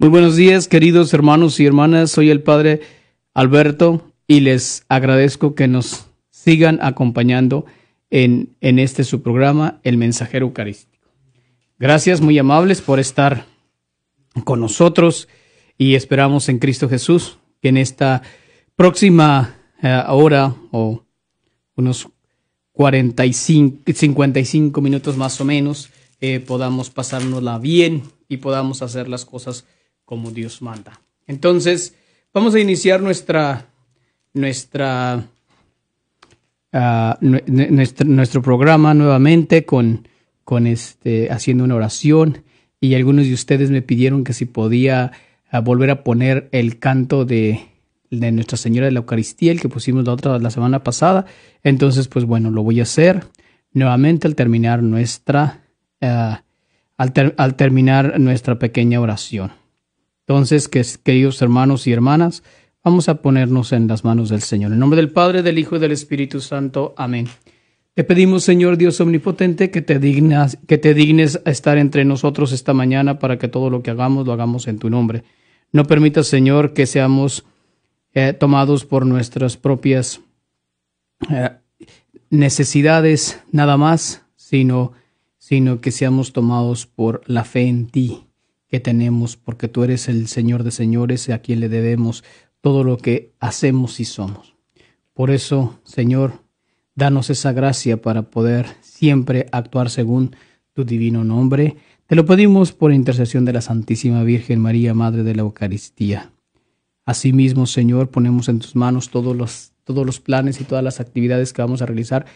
Muy buenos días, queridos hermanos y hermanas. Soy el Padre Alberto y les agradezco que nos sigan acompañando en, en, este su programa, El Mensajero Eucarístico. Gracias, muy amables, por estar con nosotros y esperamos en Cristo Jesús que en esta próxima eh, hora o unos 45, 55 minutos más o menos eh, podamos pasárnosla bien y podamos hacer las cosas como Dios manda. Entonces, vamos a iniciar nuestra, nuestra, ah, nuestro, nuestro, programa nuevamente con, con este, haciendo una oración y algunos de ustedes me pidieron que si podía a volver a poner el canto de, de Nuestra Señora de la Eucaristía, el que pusimos la otra la semana pasada. Entonces, pues bueno, lo voy a hacer nuevamente al terminar nuestra eh, al, terminar nuestra pequeña oración. Entonces, queridos hermanos y hermanas, vamos a ponernos en las manos del Señor. En nombre del Padre, del Hijo y del Espíritu Santo. Amén. Te pedimos, Señor Dios omnipotente, que te dignas, que te dignes a estar entre nosotros esta mañana para que todo lo que hagamos lo hagamos en tu nombre no permita, Señor, que seamos eh, tomados por nuestras propias eh, necesidades nada más, sino, sino que seamos tomados por la fe en ti que tenemos, porque tú eres el Señor de señores a quien le debemos todo lo que hacemos y somos. Por eso, Señor, danos esa gracia para poder siempre actuar según tu divino nombre te lo pedimos por intercesión de la Santísima Virgen María, Madre de la Eucaristía. Asimismo, Señor, ponemos en tus manos todos los, todos los planes y todas las actividades que vamos a realizar